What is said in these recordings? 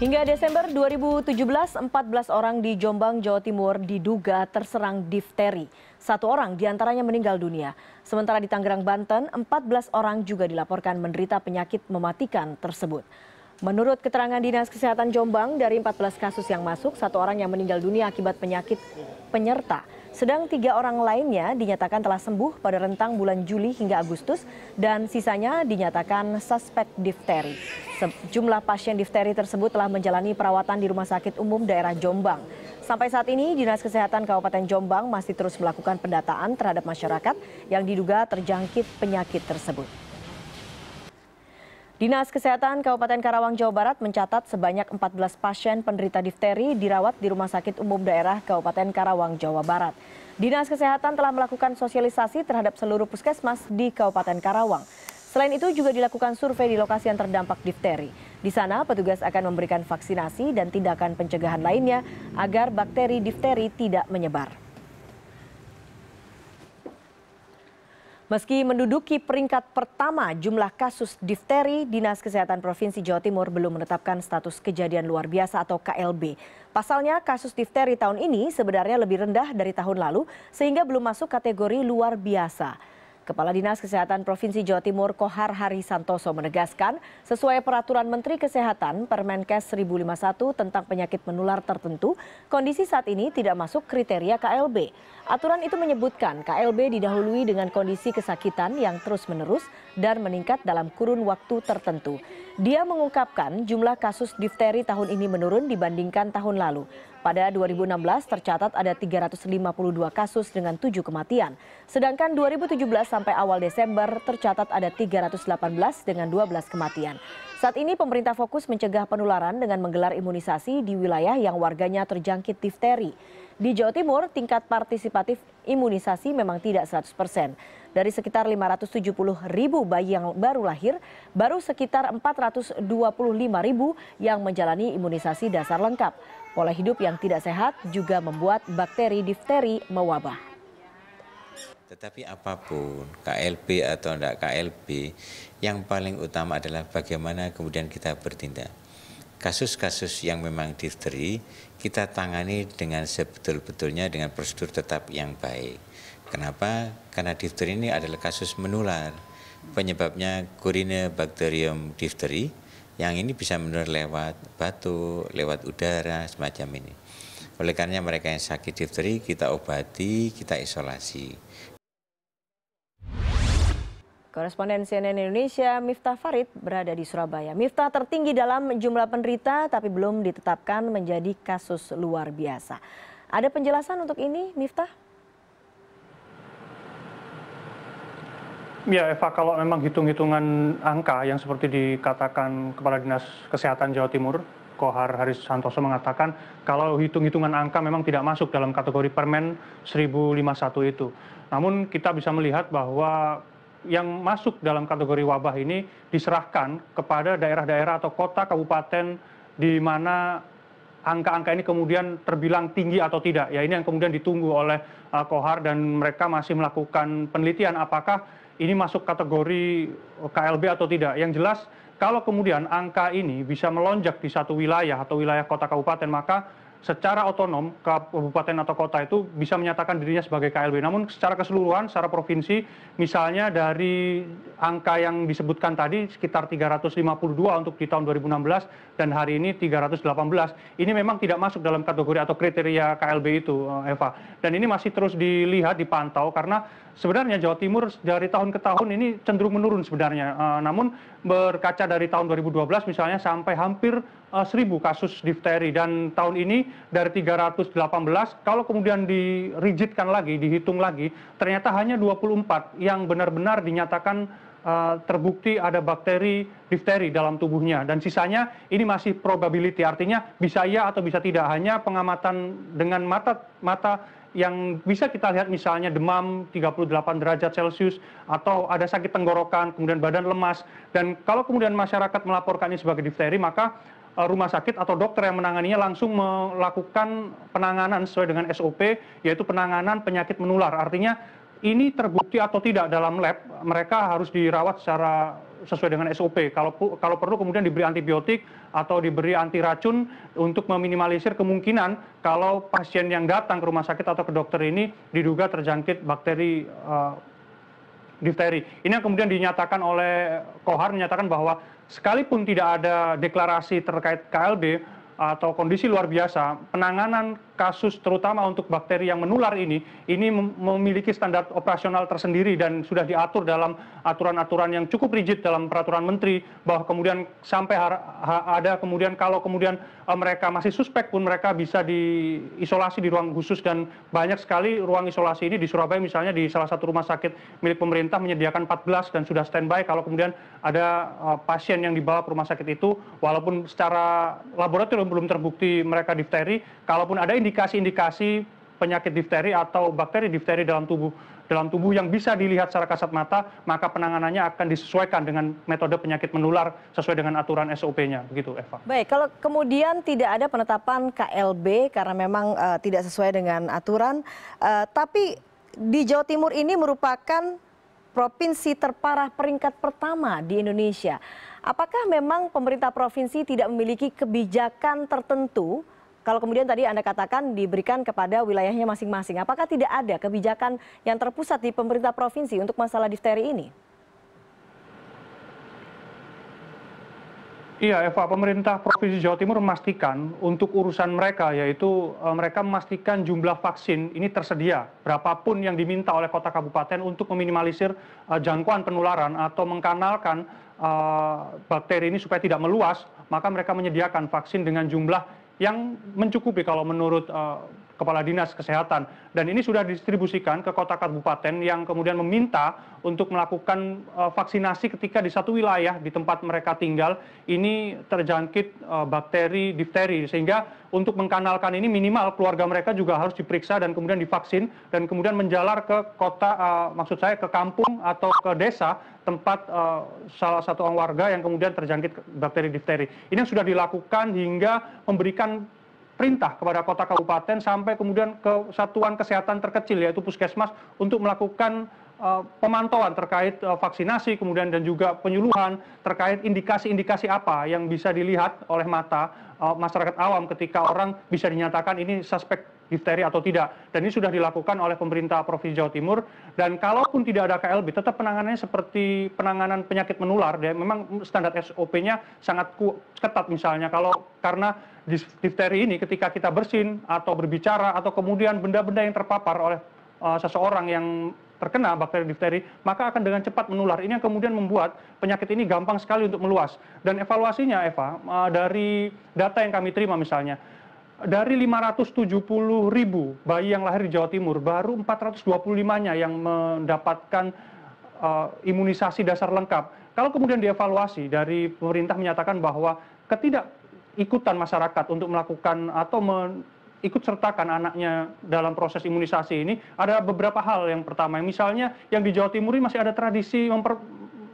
Hingga Desember 2017, 14 orang di Jombang, Jawa Timur diduga terserang difteri. Satu orang diantaranya meninggal dunia. Sementara di Tangerang, Banten, 14 orang juga dilaporkan menderita penyakit mematikan tersebut. Menurut keterangan Dinas Kesehatan Jombang, dari 14 kasus yang masuk, satu orang yang meninggal dunia akibat penyakit penyerta. Sedang tiga orang lainnya dinyatakan telah sembuh pada rentang bulan Juli hingga Agustus dan sisanya dinyatakan suspek difteri. Jumlah pasien difteri tersebut telah menjalani perawatan di Rumah Sakit Umum Daerah Jombang. Sampai saat ini, Dinas Kesehatan Kabupaten Jombang masih terus melakukan pendataan terhadap masyarakat yang diduga terjangkit penyakit tersebut. Dinas Kesehatan Kabupaten Karawang, Jawa Barat mencatat sebanyak 14 pasien penderita difteri dirawat di Rumah Sakit Umum Daerah Kabupaten Karawang, Jawa Barat. Dinas Kesehatan telah melakukan sosialisasi terhadap seluruh puskesmas di Kabupaten Karawang. Selain itu juga dilakukan survei di lokasi yang terdampak difteri. Di sana petugas akan memberikan vaksinasi dan tindakan pencegahan lainnya agar bakteri difteri tidak menyebar. Meski menduduki peringkat pertama jumlah kasus difteri, Dinas Kesehatan Provinsi Jawa Timur belum menetapkan status kejadian luar biasa atau KLB. Pasalnya kasus difteri tahun ini sebenarnya lebih rendah dari tahun lalu sehingga belum masuk kategori luar biasa. Kepala Dinas Kesehatan Provinsi Jawa Timur Kohar Hari Santoso menegaskan, sesuai peraturan Menteri Kesehatan Permenkes 1051 tentang penyakit menular tertentu, kondisi saat ini tidak masuk kriteria KLB. Aturan itu menyebutkan KLB didahului dengan kondisi kesakitan yang terus-menerus dan meningkat dalam kurun waktu tertentu. Dia mengungkapkan jumlah kasus difteri tahun ini menurun dibandingkan tahun lalu. Pada 2016 tercatat ada 352 kasus dengan 7 kematian. Sedangkan 2017 sampai awal Desember tercatat ada 318 dengan 12 kematian. Saat ini pemerintah fokus mencegah penularan dengan menggelar imunisasi di wilayah yang warganya terjangkit difteri. Di Jawa Timur, tingkat partisipatif imunisasi memang tidak 100%. Dari sekitar 570 ribu bayi yang baru lahir, baru sekitar 425 ribu yang menjalani imunisasi dasar lengkap. Pola hidup yang tidak sehat juga membuat bakteri difteri mewabah. Tetapi apapun KLB atau tidak KLB, yang paling utama adalah bagaimana kemudian kita bertindak. Kasus-kasus yang memang difteri kita tangani dengan sebetul-betulnya dengan prosedur tetap yang baik. Kenapa? Karena difteri ini adalah kasus menular. Penyebabnya Curina bakterium difteri yang ini bisa menular lewat batu, lewat udara semacam ini. Oleh karena mereka yang sakit difteri kita obati, kita isolasi. Koresponden CNN Indonesia Miftah Farid berada di Surabaya. Miftah tertinggi dalam jumlah penderita tapi belum ditetapkan menjadi kasus luar biasa. Ada penjelasan untuk ini Miftah? Ya Eva, kalau memang hitung-hitungan angka yang seperti dikatakan Kepala Dinas Kesehatan Jawa Timur, Kohar Haris Santoso mengatakan kalau hitung-hitungan angka memang tidak masuk dalam kategori Permen 1051 itu. Namun kita bisa melihat bahwa yang masuk dalam kategori wabah ini diserahkan kepada daerah-daerah atau kota kabupaten di mana angka-angka ini kemudian terbilang tinggi atau tidak. Ya ini yang kemudian ditunggu oleh eh, Kohar dan mereka masih melakukan penelitian apakah ini masuk kategori eh, KLB atau tidak. Yang jelas kalau kemudian angka ini bisa melonjak di satu wilayah atau wilayah kota kabupaten, maka secara otonom kabupaten atau kota itu bisa menyatakan dirinya sebagai KLB. Namun secara keseluruhan, secara provinsi, misalnya dari angka yang disebutkan tadi sekitar 352 untuk di tahun 2016 dan hari ini 318. ini memang tidak masuk dalam kategori atau kriteria klb itu eh, eva dan ini masih terus dilihat dipantau karena sebenarnya jawa timur dari tahun ke tahun ini cenderung menurun sebenarnya eh, namun berkaca dari tahun 2012 misalnya sampai hampir 1.000 eh, kasus difteri dan tahun ini dari 318 kalau kemudian dirijitkan lagi dihitung lagi ternyata hanya 24 yang benar-benar dinyatakan Eh, terbukti ada bakteri difteri dalam tubuhnya dan sisanya ini masih probability artinya bisa ya atau bisa tidak hanya pengamatan dengan mata mata yang bisa kita lihat misalnya demam 38 derajat Celcius atau ada sakit tenggorokan, kemudian badan lemas dan kalau kemudian masyarakat melaporkan ini sebagai difteri maka eh, rumah sakit atau dokter yang menanganinya langsung melakukan penanganan sesuai dengan SOP yaitu penanganan penyakit menular. Artinya ini terbukti atau tidak dalam lab mereka harus dirawat secara sesuai dengan sop kalau perlu kemudian diberi antibiotik atau diberi anti racun untuk meminimalisir kemungkinan kalau pasien yang datang ke rumah sakit atau ke dokter ini diduga terjangkit bakteri eh, difteri. Ini yang kemudian dinyatakan oleh Kohar menyatakan bahwa sekalipun tidak ada deklarasi terkait KLB atau kondisi luar biasa, penanganan kasus terutama untuk bakteri yang menular ini ini memiliki standar operasional tersendiri dan sudah diatur dalam aturan aturan yang cukup rigid dalam peraturan menteri bahwa kemudian sampai ada kemudian kalau kemudian eh, mereka masih suspek pun mereka bisa diisolasi di ruang khusus dan banyak sekali ruang isolasi ini di Surabaya misalnya di salah satu rumah sakit milik pemerintah menyediakan 14 dan sudah standby kalau kemudian ada eh, pasien yang dibawa ke rumah sakit itu walaupun secara laboratorium belum terbukti mereka difteri kalaupun ada ini indikasi-indikasi penyakit difteri atau bakteri difteri dalam tubuh dalam tubuh yang bisa dilihat secara kasat mata, maka penanganannya akan disesuaikan dengan metode penyakit menular sesuai dengan aturan SOP-nya, begitu Eva. Baik, kalau kemudian tidak ada penetapan KLB karena memang uh, tidak sesuai dengan aturan, uh, tapi di Jawa Timur ini merupakan provinsi terparah peringkat pertama di Indonesia. Apakah memang pemerintah provinsi tidak memiliki kebijakan tertentu? kalau kemudian tadi Anda katakan diberikan kepada wilayahnya masing-masing, apakah tidak ada kebijakan yang terpusat di pemerintah provinsi untuk masalah difteri ini? Iya, Eva, pemerintah Provinsi Jawa Timur memastikan untuk urusan mereka, yaitu eh, mereka memastikan jumlah vaksin ini tersedia, berapapun yang diminta oleh kota kabupaten untuk meminimalisir eh, jangkauan penularan atau mengkanalkan eh, bakteri ini supaya tidak meluas, maka mereka menyediakan vaksin dengan jumlah yang mencukupi kalau menurut eh, kepala dinas kesehatan. Dan ini sudah didistribusikan ke kota kabupaten yang kemudian meminta untuk melakukan e, vaksinasi ketika di satu wilayah di tempat mereka tinggal ini terjangkit e, bakteri difteri sehingga untuk mengkanalkan ini minimal keluarga mereka juga harus diperiksa dan kemudian divaksin dan kemudian menjalar ke kota e, maksud saya ke kampung atau ke desa tempat uh, salah satu orang warga yang kemudian terjangkit bakteri difteri. Ini yang sudah dilakukan hingga memberikan perintah kepada kota kabupaten sampai kemudian ke satuan kesehatan terkecil yaitu puskesmas untuk melakukan eh, pemantauan terkait eh, vaksinasi kemudian dan juga penyuluhan terkait indikasi-indikasi apa yang bisa dilihat oleh mata eh, masyarakat awam ketika orang bisa dinyatakan ini suspek difteri atau tidak. Dan ini sudah dilakukan oleh pemerintah Provinsi Jawa Timur. Dan kalaupun tidak ada KLB, tetap penanganannya seperti penanganan penyakit menular. Dan memang standar SOP-nya sangat ketat misalnya. Kalau karena difteri ini ketika kita bersin atau berbicara atau kemudian benda-benda yang terpapar oleh uh, seseorang yang terkena bakteri difteri, maka akan dengan cepat menular. Ini yang kemudian membuat penyakit ini gampang sekali untuk meluas. Dan evaluasinya, Eva, eh, dari data yang kami terima misalnya, dari 570 ribu bayi yang lahir di Jawa Timur, baru 425-nya yang mendapatkan uh, imunisasi dasar lengkap. Kalau kemudian dievaluasi dari pemerintah menyatakan bahwa ketidakikutan masyarakat untuk melakukan atau ikut sertakan anaknya dalam proses imunisasi ini, ada beberapa hal yang pertama. Misalnya yang di Jawa Timur ini masih ada tradisi memper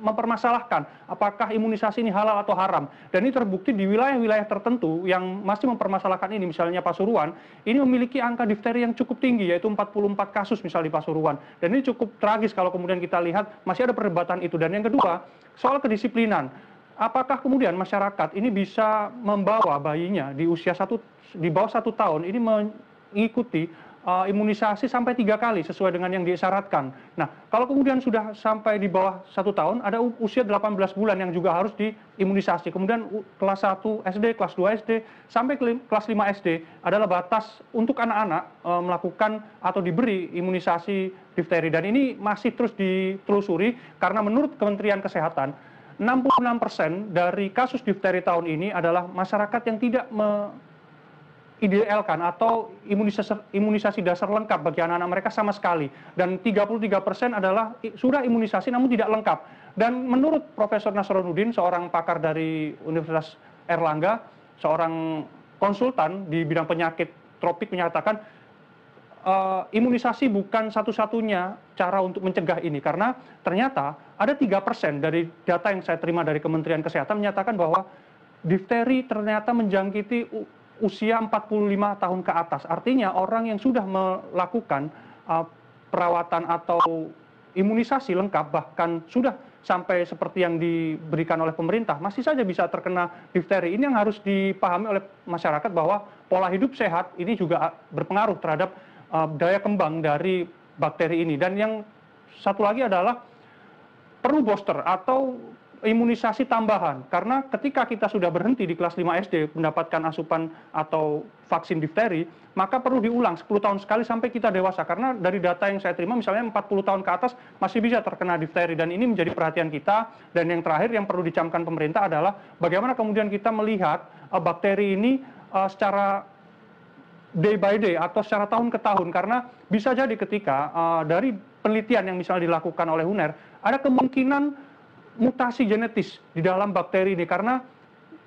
mempermasalahkan apakah imunisasi ini halal atau haram. Dan ini terbukti di wilayah-wilayah tertentu yang masih mempermasalahkan ini, misalnya Pasuruan, ini memiliki angka difteri yang cukup tinggi, yaitu 44 kasus misal di Pasuruan. Dan ini cukup tragis kalau kemudian kita lihat masih ada perdebatan itu. Dan yang kedua, soal kedisiplinan. Apakah kemudian masyarakat ini bisa membawa bayinya di usia satu di bawah satu tahun ini mengikuti Eh, imunisasi sampai tiga kali sesuai dengan yang disyaratkan. Nah, kalau kemudian sudah sampai di bawah satu tahun, ada usia 18 bulan yang juga harus diimunisasi. Kemudian kelas 1 SD, kelas 2 SD, sampai kelas 5 SD adalah batas untuk anak-anak eh, melakukan atau diberi imunisasi difteri. Dan ini masih terus ditelusuri karena menurut Kementerian Kesehatan, 66% dari kasus difteri tahun ini adalah masyarakat yang tidak ideal kan atau imunisasi imunisasi dasar lengkap bagi anak anak mereka sama sekali dan 33% persen adalah sudah imunisasi namun tidak lengkap dan menurut Profesor Nasruddin seorang pakar dari Universitas Erlangga seorang konsultan di bidang penyakit tropik menyatakan uh, imunisasi bukan satu-satunya cara untuk mencegah ini karena ternyata ada tiga persen dari data yang saya terima dari Kementerian Kesehatan menyatakan bahwa difteri ternyata menjangkiti usia 45 tahun ke atas artinya orang yang sudah melakukan uh, perawatan atau imunisasi lengkap bahkan sudah sampai seperti yang diberikan oleh pemerintah masih saja bisa terkena difteri. Ini yang harus dipahami oleh masyarakat bahwa pola hidup sehat ini juga uh, berpengaruh terhadap uh, daya kembang dari bakteri ini. Dan yang satu lagi adalah perlu booster atau imunisasi tambahan karena ketika kita sudah berhenti di kelas lima sd mendapatkan asupan atau vaksin difteri maka perlu diulang sepuluh tahun sekali sampai kita dewasa karena dari data yang saya terima misalnya empat puluh tahun ke atas masih bisa terkena difteri dan ini menjadi perhatian kita dan yang terakhir yang perlu dicamkan pemerintah adalah bagaimana kemudian kita melihat eh, bakteri ini eh, secara day by day atau secara tahun ke tahun karena bisa jadi ketika eh, dari penelitian yang misalnya dilakukan oleh UNER ada kemungkinan mutasi genetis di dalam bakteri ini karena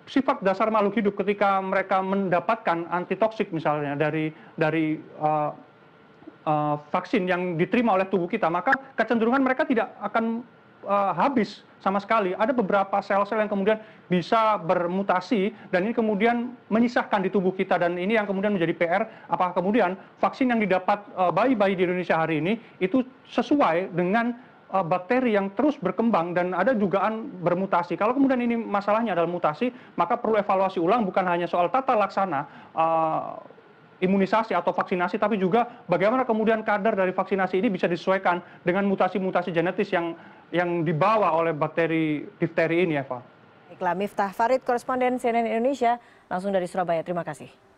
sifat dasar makhluk hidup ketika mereka mendapatkan antitoksik misalnya dari dari uh, uh, vaksin yang diterima oleh tubuh kita maka kecenderungan mereka tidak akan uh, habis sama sekali. Ada beberapa sel-sel yang kemudian bisa bermutasi dan ini kemudian menyisahkan di tubuh kita dan ini yang kemudian menjadi PR apakah kemudian vaksin yang didapat bayi-bayi uh, di Indonesia hari ini itu sesuai dengan Eh, bakteri yang terus berkembang dan ada dugaan bermutasi. Kalau kemudian ini masalahnya adalah mutasi, maka perlu evaluasi ulang bukan hanya soal tata laksana uh, imunisasi atau vaksinasi, tapi juga bagaimana kemudian kadar dari vaksinasi ini bisa disesuaikan dengan mutasi-mutasi genetis yang yang dibawa oleh bakteri difteri ini, Eva. Iklam Miftah Farid, koresponden CNN Indonesia, langsung dari Surabaya. Terima kasih.